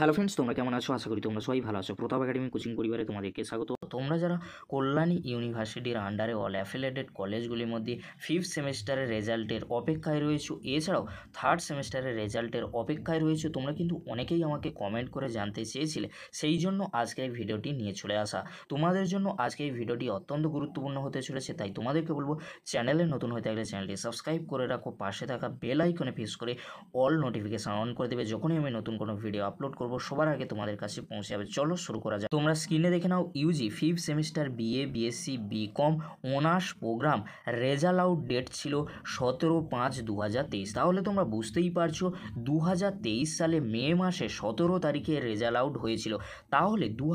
hello friends তোমরা কেমন আছো আশা করি তোমরা সবাই ভালো আছো প্রতাপ একাডেমি কোচিং পরিবারে তোমাদেরকে স্বাগত তোমরা যারা কল্যাণী ইউনিভার্সিটির আন্ডারে অল অ্যাফিলেটেড কলেজগুলির মধ্যে ফিফথ সেমিস্টারের রেজাল্টের অপেক্ষায় রয়েছো এছাড়াও থার্ড সেমিস্টারের রেজাল্টের অপেক্ষায় রয়েছো তোমরা কিন্তু অনেকেই আমাকে কমেন্ট করে জানতে চেয়েছিলে সেই জন্য আজকে এই ভিডিওটি নিয়ে চলে আসা তোমাদের জন্য আজকে এই ভিডিওটি অত্যন্ত গুরুত্বপূর্ণ হতে চলেছে তাই তোমাদেরকে বলবো চ্যানেলে নতুন হয়ে থাকলে চ্যানেলটি সাবস্ক্রাইব করে রাখো পাশে থাকা বেল আইকনে প্রেস করে অল নোটিফিকেশান অন করে দেবে যখনই আমি নতুন কোনো ভিডিও আপলোড করবো সবার আগে তোমাদের কাছে পৌঁছে যাবে চলো শুরু করা যায় তোমরা স্ক্রিনে দেখে নাও UG fifth semester BA BSc BCom honours programme result out date ছিল সতেরো পাঁচ দু তাহলে তোমরা বুঝতেই পারছো দু সালে মে মাসে সতেরো তারিখে রেজাল্ট আউট হয়েছিল তাহলে দু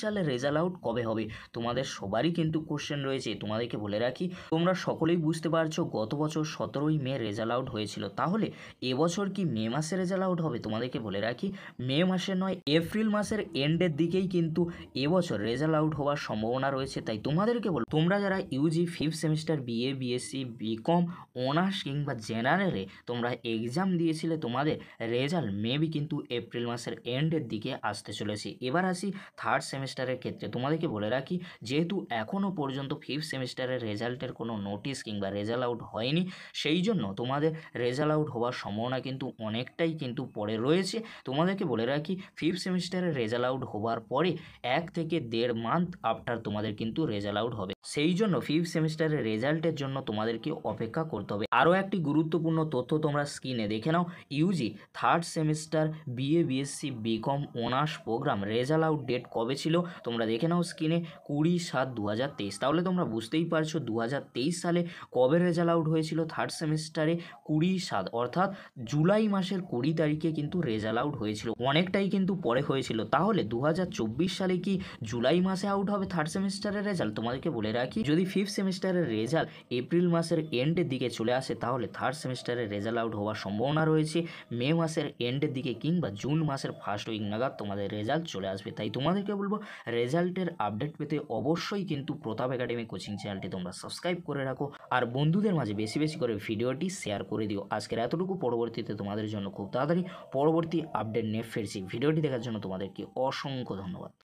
সালে রেজাল্ট আউট কবে হবে তোমাদের সবারই কিন্তু কোশ্চেন রয়েছে তোমাদেরকে বলে রাখি তোমরা সকলেই বুঝতে পারছো গত বছর সতেরোই মে রেজাল্ট আউট হয়েছিল তাহলে এবছর কি মে মাসে রেজাল্ট আউট হবে তোমাদেরকে বলে রাখি মে মাসে নয় এপ্রিল মাসের এন্ডের দিকেই কিন্তু এবছর রেজাল্ট রেজাল্ট আউট হওয়ার সম্ভাবনা রয়েছে তাই তোমাদেরকে বলো তোমরা যারা UG fifth semester BA BSc BCom honours কিংবা জেনারেলে তোমরা এক্সাম দিয়েছিলে তোমাদের রেজাল্ট মেবি কিন্তু এপ্রিল মাসের এন্ডের দিকে আসতে চলেছে এবার আসি থার্ড সেমিস্টারের ক্ষেত্রে তোমাদেরকে বলে রাখি যেহেতু এখনও পর্যন্ত ফিফথ সেমিস্টারের রেজাল্টের কোনো নোটিশ কিংবা রেজাল্ট আউট হয়নি সেই জন্য তোমাদের রেজাল্ট আউট হওয়ার সম্ভাবনা কিন্তু অনেকটাই কিন্তু পড়ে রয়েছে তোমাদেরকে বলে রাখি ফিফথ সেমিস্টারের রেজাল্ট আউট হওয়ার পরে এক থেকে দেড় মান্থ আফটার তোমাদের কিন্তু রেজাল্ট আউট হবে সেই জন্য ফিফথ সেমিস্টারের রেজাল্টের জন্য তোমাদেরকে অপেক্ষা করতে হবে আরও একটি গুরুত্বপূর্ণ তথ্য তোমরা স্ক্রিনে দেখে নাও UG third semester BA BSc BCom honours programme result out date কবে ছিল তোমরা দেখে নাও স্ক্রিনে কুড়ি সাত দু তাহলে তোমরা বুঝতেই পারছো দু সালে কবে রেজাল্ট আউট হয়েছিল থার্ড সেমিস্টারে কুড়ি সাত অর্থাৎ জুলাই মাসের কুড়ি তারিখে কিন্তু রেজাল্ট আউট হয়েছিল অনেকটাই কিন্তু পরে হয়েছিল তাহলে দু সালে কি জুলাই মাসে আউট হবে থার্ড সেমিস্টারের রেজাল্ট তোমাদেরকে বলে রাখি যদি ফিফথ সেমিস্টারের রেজাল্ট এপ্রিল মাসের এন্ডের দিকে চলে আসে তাহলে থার্ড সেমিস্টারের রেজাল্ট আউট হওয়ার সম্ভাবনা রয়েছে মে মাসের এন্ডের দিকে কিংবা জুন মাসের ফার্স্ট উইক নাগাদ তোমাদের রেজাল্ট চলে আসবে তাই তোমাদেরকে বলবো রেজাল্টের আপডেট পেতে অবশ্যই কিন্তু প্রতাপ একাডেমি কোচিং চ্যানেলটি তোমরা সাবস্ক্রাইব করে রাখো আর বন্ধুদের মাঝে বেশি বেশি করে ভিডিওটি শেয়ার করে দিও আজকের এতটুকু পরবর্তীতে তোমাদের জন্য খুব তাড়াতাড়ি পরবর্তী আপডেট নিয়ে ফিরছি ভিডিওটি দেখার জন্য তোমাদেরকে অসংখ্য ধন্যবাদ